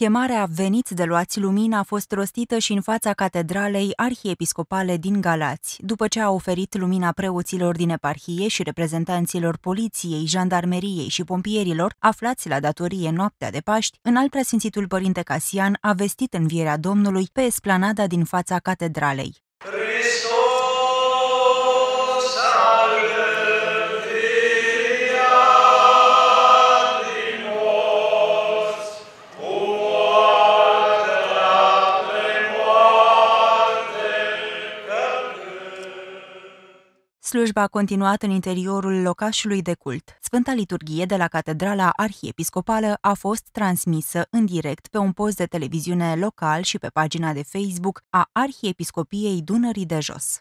Chemarea Veniți de luați lumina a fost rostită și în fața catedralei arhiepiscopale din Galați, după ce a oferit lumina preoților din eparhie și reprezentanților poliției, jandarmeriei și pompierilor aflați la datorie noaptea de Paști, în alt preasfințitul părinte Casian a vestit învierea Domnului pe esplanada din fața catedralei. Slujba a continuat în interiorul locașului de cult. Sfânta liturghie de la Catedrala Arhiepiscopală a fost transmisă în direct pe un post de televiziune local și pe pagina de Facebook a Arhiepiscopiei Dunării de Jos.